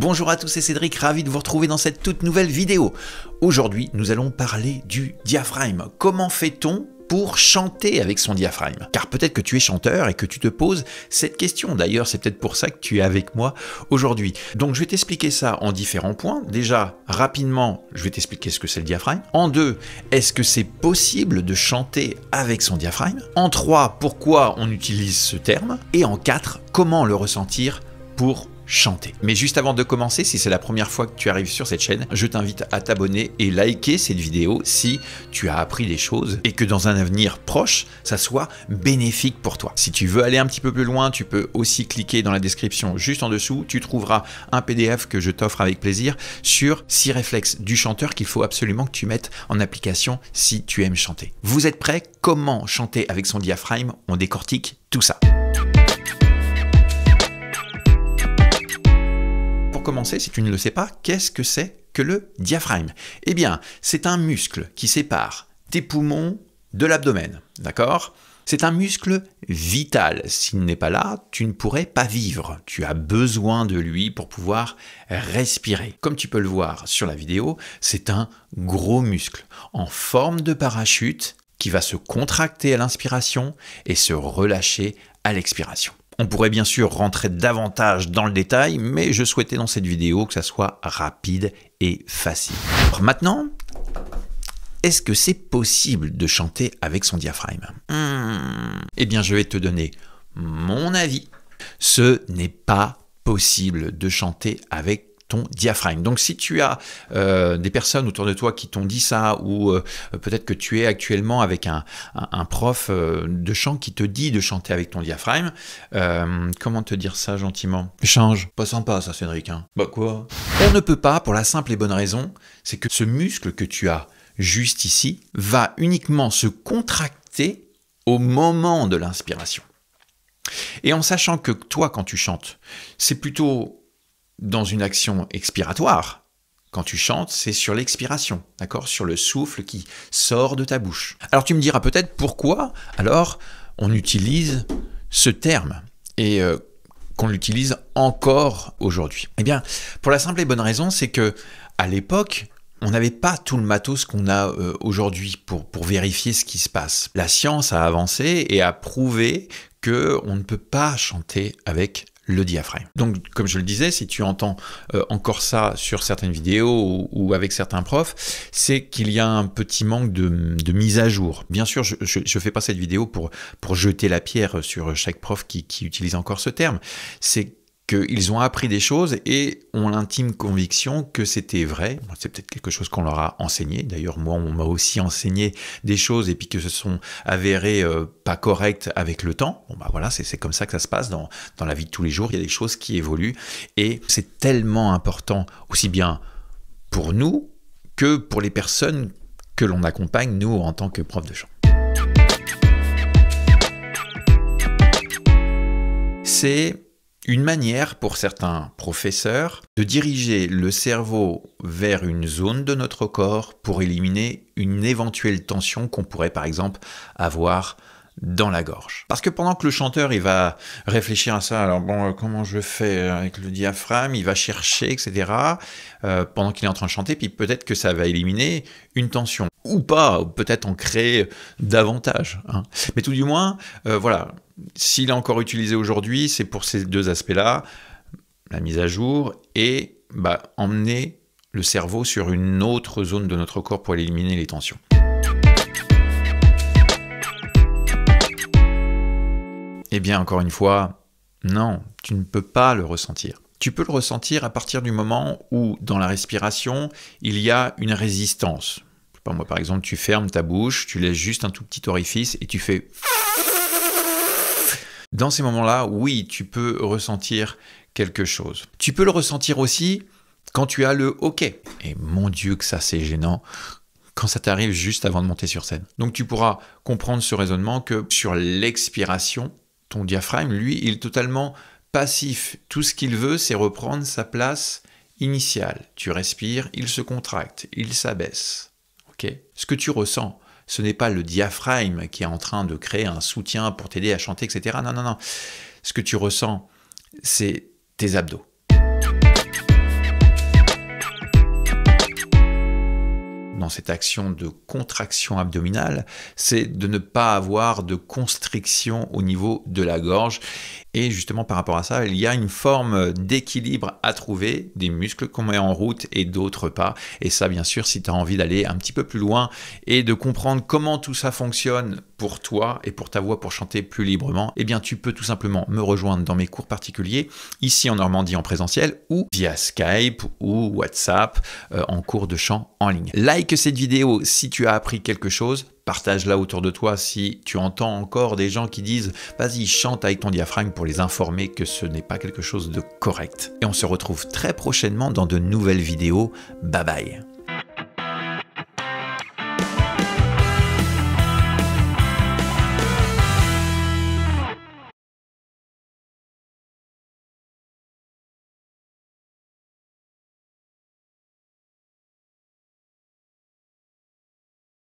Bonjour à tous, c'est Cédric, ravi de vous retrouver dans cette toute nouvelle vidéo. Aujourd'hui, nous allons parler du diaphragme. Comment fait-on pour chanter avec son diaphragme Car peut-être que tu es chanteur et que tu te poses cette question. D'ailleurs, c'est peut-être pour ça que tu es avec moi aujourd'hui. Donc, je vais t'expliquer ça en différents points. Déjà, rapidement, je vais t'expliquer ce que c'est le diaphragme. En deux, est-ce que c'est possible de chanter avec son diaphragme En trois, pourquoi on utilise ce terme Et en quatre, comment le ressentir pour chanter. Mais juste avant de commencer, si c'est la première fois que tu arrives sur cette chaîne, je t'invite à t'abonner et liker cette vidéo si tu as appris des choses et que dans un avenir proche, ça soit bénéfique pour toi. Si tu veux aller un petit peu plus loin, tu peux aussi cliquer dans la description juste en dessous, tu trouveras un PDF que je t'offre avec plaisir sur 6 réflexes du chanteur qu'il faut absolument que tu mettes en application si tu aimes chanter. Vous êtes prêts Comment chanter avec son diaphragme On décortique tout ça. commencer, si tu ne le sais pas, qu'est-ce que c'est que le diaphragme Eh bien, c'est un muscle qui sépare tes poumons de l'abdomen, d'accord c'est un muscle vital. S'il n'est pas là, tu ne pourrais pas vivre. Tu as besoin de lui pour pouvoir respirer. Comme tu peux le voir sur la vidéo, c'est un gros muscle en forme de parachute qui va se contracter à l'inspiration et se relâcher à l'expiration. On pourrait bien sûr rentrer davantage dans le détail, mais je souhaitais dans cette vidéo que ça soit rapide et facile. maintenant, est-ce que c'est possible de chanter avec son diaphragme hmm. Eh bien, je vais te donner mon avis. Ce n'est pas possible de chanter avec ton diaphragme. Donc si tu as euh, des personnes autour de toi qui t'ont dit ça, ou euh, peut-être que tu es actuellement avec un, prof euh, de chant qui te dit de chanter avec ton diaphragme, comment te dire ça gentiment Change. Pas sympa ça Cédric. Hein. Bah quoi On ne peut pas pour la simple et bonne raison, c'est que ce muscle que tu as juste ici va uniquement se contracter au moment de l'inspiration. Et en sachant que toi, quand tu chantes, c'est plutôt dans une action expiratoire, quand tu chantes, c'est sur l'expiration, d'accord Sur le souffle qui sort de ta bouche. Alors tu me diras peut-être pourquoi, alors, on utilise ce terme et euh, qu'on l'utilise encore aujourd'hui. Eh bien, pour la simple et bonne raison, c'est que à l'époque, on n'avait pas tout le matos qu'on a euh, aujourd'hui pour, pour vérifier ce qui se passe. La science a avancé et a prouvé que on ne peut pas chanter avec le diaphragme. Donc, comme je le disais, si tu entends euh, encore ça sur certaines vidéos ou, avec certains profs, c'est qu'il y a un petit manque de, mise à jour. Bien sûr, je fais pas cette vidéo pour, pour jeter la pierre sur chaque prof qui, qui utilise encore ce terme. C'est qu'ils ont appris des choses et ont l'intime conviction que c'était vrai. C'est peut-être quelque chose qu'on leur a enseigné. D'ailleurs, moi, on m'a aussi enseigné des choses et puis que ce sont avérées euh, pas correctes avec le temps. Bon, bah voilà, c'est comme ça que ça se passe dans, la vie de tous les jours. Il y a des choses qui évoluent et c'est tellement important, aussi bien pour nous que pour les personnes que l'on accompagne, nous, en tant que prof de chant. C'est une manière pour certains professeurs de diriger le cerveau vers une zone de notre corps pour éliminer une éventuelle tension qu'on pourrait par exemple avoir dans la gorge. Parce que pendant que le chanteur, il va réfléchir à ça, alors bon, euh, comment je fais euh, avec le diaphragme, il va chercher, etc., euh, pendant qu'il est en train de chanter, puis peut-être que ça va éliminer une tension. Ou pas, peut-être en créer davantage. Hein. Mais tout du moins, voilà, s'il est encore utilisé aujourd'hui, c'est pour ces deux aspects-là, la mise à jour et bah, emmener le cerveau sur une autre zone de notre corps pour éliminer les tensions. Eh bien, encore une fois, non, tu ne peux pas le ressentir. Tu peux le ressentir à partir du moment où, dans la respiration, il y a une résistance. moi, par exemple, tu fermes ta bouche, tu laisses juste un tout petit orifice et tu fais. Dans ces moments-là, oui, tu peux ressentir quelque chose. Tu peux le ressentir aussi quand tu as le hoquet. Et mon Dieu, que ça c'est gênant quand ça t'arrive juste avant de monter sur scène. Donc tu pourras comprendre ce raisonnement que sur l'expiration, ton diaphragme, lui, il est totalement passif. Tout ce qu'il veut, c'est reprendre sa place initiale. Tu respires, il se contracte, il s'abaisse. Ok Ce que tu ressens, ce n'est pas le diaphragme qui est en train de créer un soutien pour t'aider à chanter, etc. Non, non, non. Ce que tu ressens, c'est tes abdos. dans cette action de contraction abdominale, c'est de ne pas avoir de constriction au niveau de la gorge. Et justement, par rapport à ça, il y a une forme d'équilibre à trouver, des muscles qu'on met en route et d'autres pas. Et ça, bien sûr, si tu as envie d'aller un petit peu plus loin et de comprendre comment tout ça fonctionne pour toi et pour ta voix pour chanter plus librement, eh bien, tu peux tout simplement me rejoindre dans mes cours particuliers, ici en Normandie en présentiel ou via Skype ou WhatsApp euh, en cours de chant en ligne. Like que cette vidéo, si tu as appris quelque chose, partage-la autour de toi si tu entends encore des gens qui disent vas-y chante avec ton diaphragme pour les informer que ce n'est pas quelque chose de correct. Et on se retrouve très prochainement dans de nouvelles vidéos. Bye bye